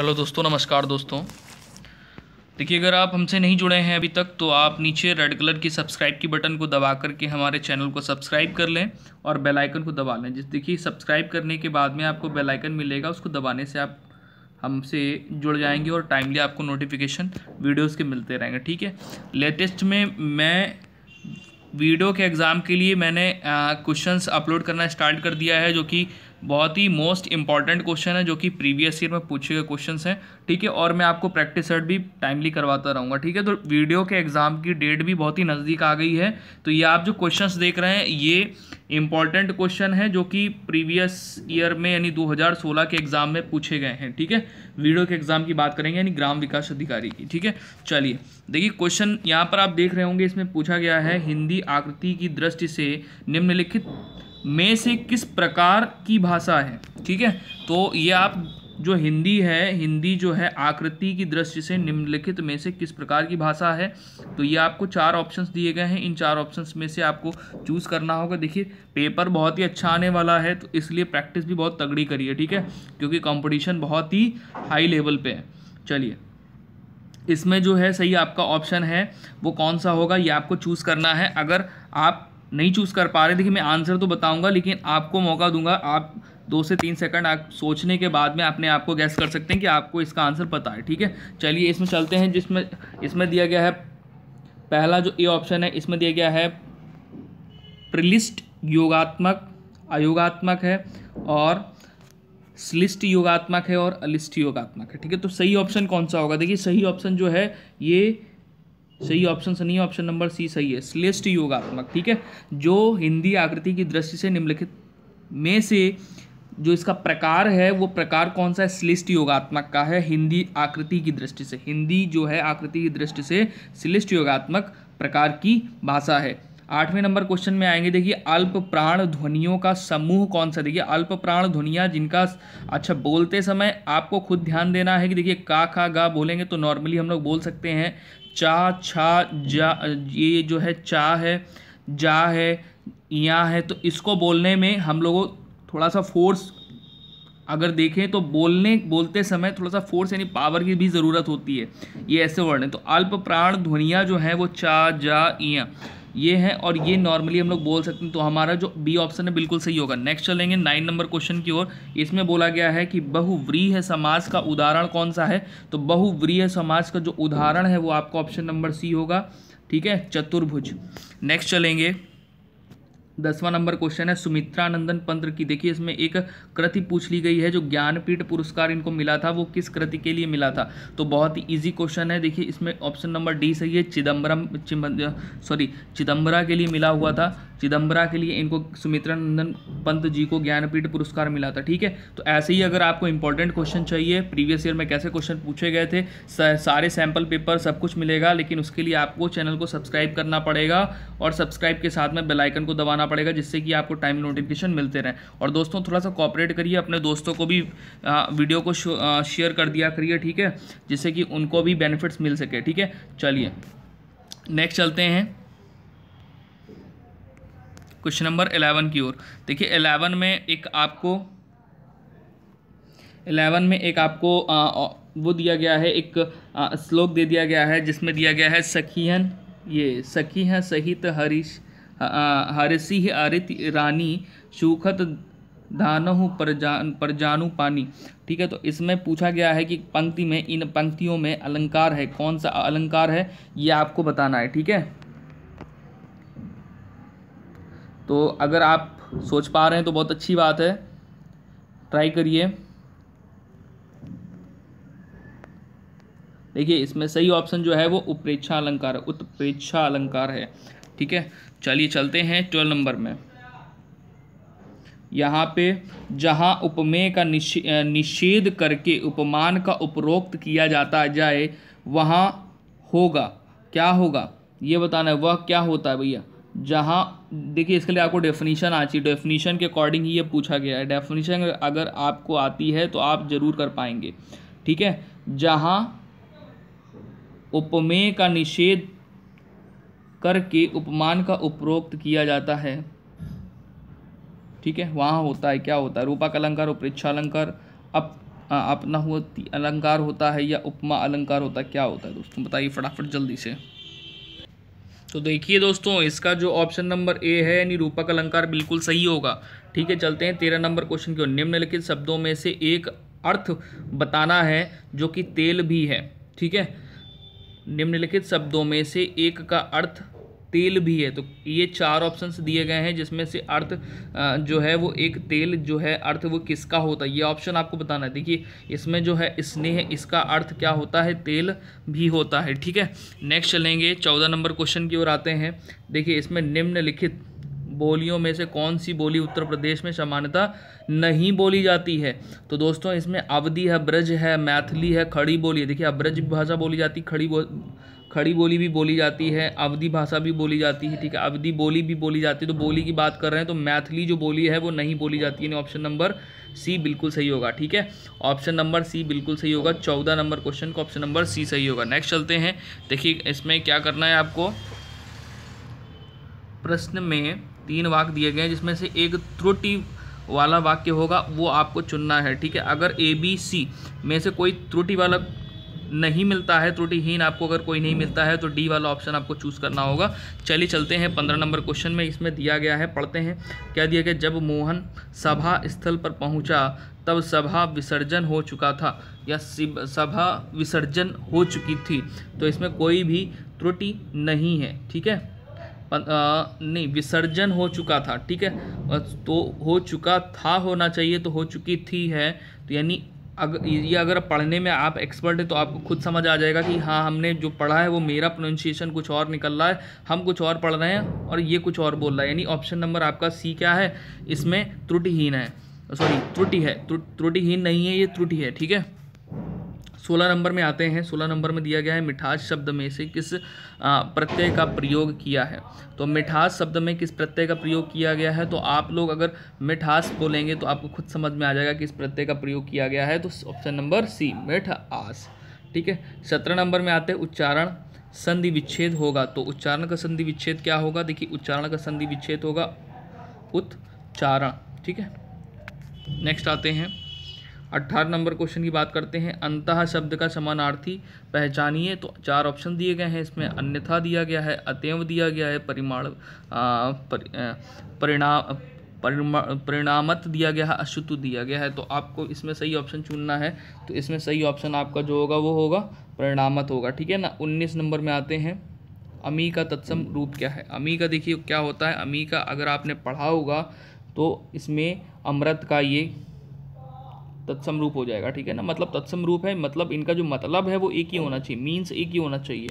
hello दोस्तों नमस्कार दोस्तों देखिए अगर आप हमसे नहीं जुड़े हैं अभी तक तो आप नीचे रेड कलर की सब्सक्राइब की बटन को दबा करके हमारे चैनल को सब्सक्राइब कर लें और बेल आइकन को दबा लें जिस देखिए सब्सक्राइब करने के बाद में आपको बेल आइकन मिलेगा उसको दबाने से आप हमसे जुड़ जाएंगे और टाइमली आपको नोटिफिकेशन वीडियोज़ के मिलते रहेंगे ठीक है लेटेस्ट में मैं वीडियो के एग्ज़ाम के लिए मैंने क्वेश्चंस अपलोड करना स्टार्ट कर दिया है जो कि बहुत ही मोस्ट इंपॉर्टेंट क्वेश्चन है जो कि प्रीवियस ईयर में पूछे गए क्वेश्चन हैं ठीक है और मैं आपको प्रैक्टिस सेट भी टाइमली करवाता रहूँगा ठीक है तो वीडियो के एग्ज़ाम की डेट भी बहुत ही नज़दीक आ गई है तो ये आप जो क्वेश्चंस देख रहे हैं ये इंपॉर्टेंट क्वेश्चन है जो कि प्रीवियस ईयर में यानी दो के एग्ज़ाम में पूछे गए हैं ठीक है वीडियो के एग्ज़ाम की बात करेंगे यानी ग्राम विकास अधिकारी की ठीक है चलिए देखिए क्वेश्चन यहाँ पर आप देख रहे होंगे इसमें पूछा गया है हिंदी आकृति की दृष्टि से निम्नलिखित में से किस प्रकार की भाषा है ठीक है तो ये आप जो हिंदी है हिंदी जो है आकृति की दृष्टि से निम्नलिखित में से किस प्रकार की भाषा है तो ये आपको चार ऑप्शंस दिए गए हैं इन चार ऑप्शंस में से आपको चूज़ करना होगा देखिए पेपर बहुत ही अच्छा आने वाला है तो इसलिए प्रैक्टिस भी बहुत तगड़ी करिए ठीक है क्योंकि कंपटीशन बहुत ही हाई लेवल पे है चलिए इसमें जो है सही आपका ऑप्शन है वो कौन सा होगा ये आपको चूज़ करना है अगर आप नहीं चूज़ कर पा रहे देखिए मैं आंसर तो बताऊंगा लेकिन आपको मौका दूंगा आप दो से तीन सेकंड आप सोचने के बाद में अपने आप को गैस कर सकते हैं कि आपको इसका आंसर पता है ठीक है चलिए इसमें चलते हैं जिसमें इसमें दिया गया है पहला जो ए ऑप्शन है इसमें दिया गया है प्रिलिस्ट योगात्मक अयोगात्मक है और स्लिस्ट योगात्मक है और अलिस्ट योगात्मक है ठीक है तो सही ऑप्शन कौन सा होगा देखिए सही ऑप्शन जो है ये सही ऑप्शन सही है ऑप्शन नंबर सी सही है श्लेष्ठ योगात्मक ठीक है जो हिंदी आकृति की दृष्टि से निम्नलिखित में से जो इसका प्रकार है वो प्रकार कौन सा है श्लिष्ट योगात्मक का है हिंदी आकृति की दृष्टि से हिंदी जो है आकृति की दृष्टि से श्लिष्ट योगात्मक प्रकार की भाषा है आठवें नंबर क्वेश्चन में आएंगे देखिए अल्प प्राण ध्वनियों का समूह कौन सा देखिए अल्प प्राण ध्वनिया जिनका अच्छा बोलते समय आपको खुद ध्यान देना है कि देखिए का खा गा बोलेंगे तो नॉर्मली हम लोग बोल सकते हैं चा छा जा ये जो है चा है जा है या है तो इसको बोलने में हम लोगों थोड़ा सा फोर्स अगर देखें तो बोलने बोलते समय थोड़ा सा फोर्स यानी पावर की भी ज़रूरत होती है ये ऐसे वर्ड हैं तो अल्प प्राण ध्वनिया जो है वो चा जा या ये है और ये नॉर्मली हम लोग बोल सकते हैं तो हमारा जो बी ऑप्शन है बिल्कुल सही होगा नेक्स्ट चलेंगे नाइन नंबर क्वेश्चन की ओर इसमें बोला गया है कि बहुव्रीह समाज का उदाहरण कौन सा है तो बहुव्रीह समाज का जो उदाहरण है वो आपका ऑप्शन नंबर सी होगा ठीक है चतुर्भुज नेक्स्ट चलेंगे दसवां नंबर क्वेश्चन है सुमित्रा नंदन पंत्र की देखिए इसमें एक कृति पूछ ली गई है जो ज्ञानपीठ पुरस्कार इनको मिला था वो किस कृति के लिए मिला था तो बहुत ही ईजी क्वेश्चन है देखिए इसमें ऑप्शन नंबर डी सही है चिदम्बरम सॉरी चिदम्बरा के लिए मिला हुआ था चिदम्बरा के लिए इनको सुमित्रा नंदन पंत जी को ज्ञानपीठ पुरस्कार मिला था ठीक है तो ऐसे ही अगर आपको इंपॉर्टेंट क्वेश्चन चाहिए प्रीवियस ईयर में कैसे क्वेश्चन पूछे गए थे सारे सैंपल पेपर सब कुछ मिलेगा लेकिन उसके लिए आपको चैनल को सब्सक्राइब करना पड़ेगा और सब्सक्राइब के साथ में बेलाइकन को दबाना पड़ेगा जिससे कि आपको टाइम नोटिफिकेशन मिलते रहें और दोस्तों थोड़ा सा कॉपरेट करिए अपने दोस्तों को भी वीडियो को शेयर कर दिया करिए ठीक है जिससे कि उनको भी बेनिफिट्स मिल सके ठीक है चलिए नेक्स्ट चलते हैं क्वेश्चन नंबर एलेवन की ओर देखिए एलेवन में एक आपको एलेवन में एक आपको आ, वो दिया गया है एक श्लोक दे दिया गया है जिसमें दिया गया है सखीहन ये सखी हैं सहित हरीश हरसिह अरित रानी सुखत धानहु परजान परजानु पानी ठीक है तो इसमें पूछा गया है कि पंक्ति में इन पंक्तियों में अलंकार है कौन सा अलंकार है ये आपको बताना है ठीक है तो अगर आप सोच पा रहे हैं तो बहुत अच्छी बात है ट्राई करिए देखिए इसमें सही ऑप्शन जो है वो उपेक्षा अलंकार है उत्प्रेक्षा अलंकार है ठीक है चलिए चलते हैं ट्वेल्व नंबर में यहाँ पे जहाँ उपमेय का निषेध करके उपमान का उपरोक्त किया जाता जाए वहाँ होगा क्या होगा ये बताना है वह क्या होता है भैया जहाँ देखिए इसके लिए आपको डेफिनेशन आना चाहिए डेफिनेशन के अकॉर्डिंग ही ये पूछा गया है डेफिनेशन अगर आपको आती है तो आप ज़रूर कर पाएंगे ठीक है जहाँ उपमेय का निषेध करके उपमान का उपरोक्त किया जाता है ठीक है वहाँ होता है क्या होता है रूपक अलंकार उपरेक्षा अलंकार अप अपना होती अलंकार होता है या उपमा अलंकार होता है क्या होता है दोस्तों बताइए फटाफट जल्दी से तो देखिए दोस्तों इसका जो ऑप्शन नंबर ए है यानी रूपक अलंकार बिल्कुल सही होगा ठीक है चलते हैं तेरह नंबर क्वेश्चन की ओर निम्नलिखित शब्दों में से एक अर्थ बताना है जो कि तेल भी है ठीक है निम्नलिखित शब्दों में से एक का अर्थ तेल भी है तो ये चार ऑप्शंस दिए गए हैं जिसमें से अर्थ जो है वो एक तेल जो है अर्थ वो किसका होता है ये ऑप्शन आपको बताना है देखिए इसमें जो है स्नेह इसका अर्थ क्या होता है तेल भी होता है ठीक है नेक्स्ट चलेंगे चौदह नंबर क्वेश्चन की ओर आते हैं देखिए इसमें निम्नलिखित बोलियों में से कौन सी बोली उत्तर प्रदेश में सामान्यता नहीं बोली जाती है तो दोस्तों इसमें अवधि है ब्रज है मैथिली है खड़ी बोली है देखिए अब्रज भाषा बोली जाती खड़ी खड़ी बोली भी बोली जाती है अवधि भाषा भी बोली जाती है ठीक है अवधि बोली भी बोली जाती है तो बोली की बात कर रहे हैं तो मैथिली जो बोली है वो नहीं बोली जाती है ऑप्शन नंबर सी बिल्कुल सही होगा ठीक है ऑप्शन नंबर सी बिल्कुल सही होगा चौदह नंबर क्वेश्चन का ऑप्शन नंबर सी सही होगा नेक्स्ट चलते हैं देखिए इसमें क्या करना है आपको प्रश्न में तीन वाक्य दिए गए हैं जिसमें से एक त्रुटि वाला वाक्य होगा वो आपको चुनना है ठीक है अगर ए बी सी में से कोई त्रुटि वाला नहीं मिलता है त्रुटिहीन आपको अगर कोई नहीं मिलता है तो डी वाला ऑप्शन आपको चूज़ करना होगा चलिए चलते हैं पंद्रह नंबर क्वेश्चन में इसमें दिया गया है पढ़ते हैं क्या दिया गया जब मोहन सभा स्थल पर पहुंचा तब सभा विसर्जन हो चुका था या सभा विसर्जन हो चुकी थी तो इसमें कोई भी त्रुटि नहीं है ठीक है नहीं विसर्जन हो चुका था ठीक है तो हो चुका था होना चाहिए तो हो चुकी थी है तो यानी अगर ये अगर पढ़ने में आप एक्सपर्ट हैं तो आपको खुद समझ आ जाएगा कि हाँ हमने जो पढ़ा है वो मेरा प्रोनाउंसिएशन कुछ और निकल रहा है हम कुछ और पढ़ रहे हैं और ये कुछ और बोल रहा है यानी ऑप्शन नंबर आपका सी क्या है इसमें त्रुटिहीन है सॉरी त्रुटि है त्रुटिहीन नहीं है ये त्रुटि है ठीक है सोलह नंबर में आते हैं सोलह नंबर में दिया गया है मिठास शब्द में से किस प्रत्यय का प्रयोग किया है तो मिठास शब्द में किस प्रत्यय का प्रयोग किया गया है तो आप लोग अगर मिठास बोलेंगे तो आपको खुद समझ में आ जाएगा किस प्रत्यय का प्रयोग किया गया है तो ऑप्शन नंबर सी मिठास ठीक है सत्रह नंबर में आते हैं उच्चारण संधि विच्छेद होगा तो उच्चारण का संधि विच्छेद क्या होगा देखिए उच्चारण का संधि विच्छेद होगा उत्चारण ठीक है नेक्स्ट आते हैं अट्ठारह नंबर क्वेश्चन की बात करते हैं अंतः शब्द का समानार्थी पहचानिए तो चार ऑप्शन दिए गए हैं इसमें अन्यथा दिया गया है अतएव दिया गया है परिमाण परिणाम परिणामत दिया गया है अशुत्व दिया गया है तो आपको इसमें सही ऑप्शन चुनना है तो इसमें सही ऑप्शन आपका जो होगा वो होगा परिणामत होगा ठीक है ना उन्नीस नंबर में आते हैं अमी का तत्सम रूप क्या है अमी का देखिए क्या होता है अमी का अगर आपने पढ़ा होगा तो इसमें अमृत का ये तत्सम रूप हो जाएगा ठीक है ना मतलब तत्सम रूप है मतलब इनका जो मतलब है वो एक ही होना चाहिए मीन्स एक ही होना चाहिए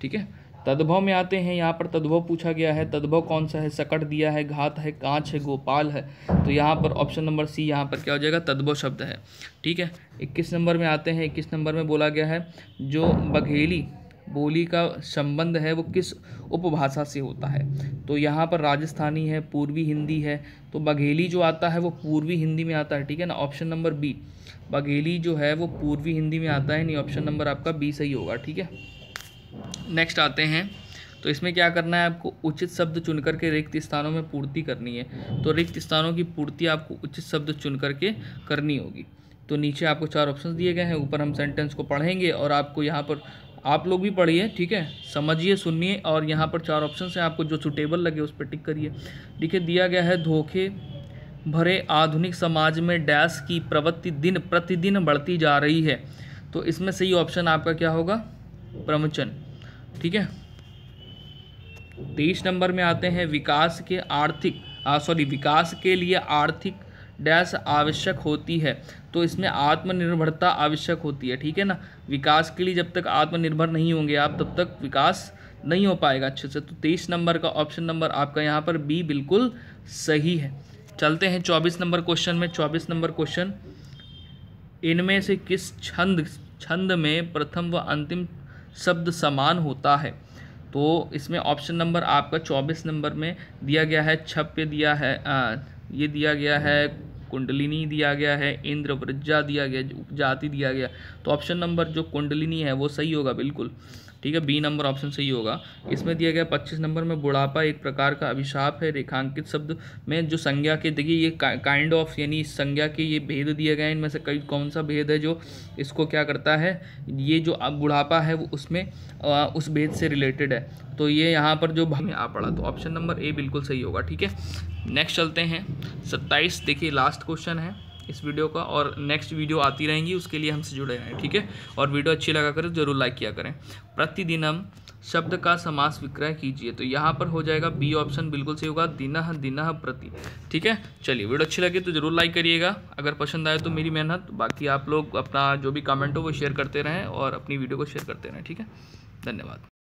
ठीक है तद्भव में आते हैं यहाँ पर तद्भव पूछा गया है तद्भव कौन सा है सकट दिया है घात है कांच है गोपाल है तो यहाँ पर ऑप्शन नंबर सी यहाँ पर क्या हो जाएगा तद्भव शब्द है ठीक है इक्कीस नंबर में आते हैं इक्कीस नंबर में बोला गया है जो बघेली बोली का संबंध है वो किस उपभाषा से होता है तो यहाँ पर राजस्थानी है पूर्वी हिंदी है तो बघेली जो आता है वो पूर्वी हिंदी में आता है ठीक है ना ऑप्शन नंबर बी बघेली जो है वो पूर्वी हिंदी में आता है नहीं ऑप्शन नंबर आपका बी सही होगा ठीक है नेक्स्ट आते हैं तो इसमें क्या करना है आपको उचित शब्द चुन करके रिक्त स्थानों में पूर्ति करनी है तो रिक्त स्थानों की पूर्ति आपको उचित शब्द चुन करके करनी होगी तो नीचे आपको चार ऑप्शन दिए गए हैं ऊपर हम सेंटेंस को पढ़ेंगे और आपको यहाँ पर आप लोग भी पढ़िए ठीक है समझिए सुनिए और यहाँ पर चार ऑप्शन हैं आपको जो सुटेबल लगे उस पर टिक करिए देखिए दिया गया है धोखे भरे आधुनिक समाज में डैश की प्रवृत्ति दिन प्रतिदिन बढ़ती जा रही है तो इसमें सही ऑप्शन आपका क्या होगा प्रवचन ठीक है तेईस नंबर में आते हैं विकास के आर्थिक सॉरी विकास के लिए आर्थिक डैश आवश्यक होती है तो इसमें आत्मनिर्भरता आवश्यक होती है ठीक है ना विकास के लिए जब तक आत्मनिर्भर नहीं होंगे आप तब तक विकास नहीं हो पाएगा अच्छे से तो तेईस नंबर का ऑप्शन नंबर आपका यहाँ पर बी बिल्कुल सही है चलते हैं चौबीस नंबर क्वेश्चन में चौबीस नंबर क्वेश्चन इनमें से किस छंद छंद में प्रथम व अंतिम शब्द समान होता है तो इसमें ऑप्शन नंबर आपका चौबीस नंबर में दिया गया है छप पे दिया है आ, ये दिया गया है कुंडलिनी दिया गया है इंद्र दिया गया जाति दिया गया तो ऑप्शन नंबर जो कुंडलिनी है वो सही होगा बिल्कुल ठीक है बी नंबर ऑप्शन सही होगा इसमें दिया गया पच्चीस नंबर में बुढ़ापा एक प्रकार का अभिशाप है रेखांकित शब्द में जो संज्ञा के देखिए ये काइंड ऑफ यानी संज्ञा के ये भेद दिए गए इनमें से कई कौन सा भेद है जो इसको क्या करता है ये जो बुढ़ापा है वो उसमें आ, उस भेद से रिलेटेड है तो ये यहाँ पर जो हमें आ पड़ा तो ऑप्शन नंबर ए बिल्कुल सही होगा ठीक है नेक्स्ट चलते हैं सत्ताईस देखिए लास्ट क्वेश्चन है इस वीडियो का और नेक्स्ट वीडियो आती रहेंगी उसके लिए हमसे जुड़े रहें ठीक है और वीडियो अच्छी लगा करें जरूर लाइक किया करें प्रतिदिन हम शब्द का समास विक्रय कीजिए तो यहाँ पर हो जाएगा बी ऑप्शन बिल्कुल सही होगा दिनह दिनह प्रति ठीक है चलिए वीडियो अच्छी लगी तो जरूर लाइक करिएगा अगर पसंद आए तो मेरी मेहनत बाकी आप लोग अपना जो भी कमेंट हो वो शेयर करते रहें और अपनी वीडियो को शेयर करते रहें ठीक है धन्यवाद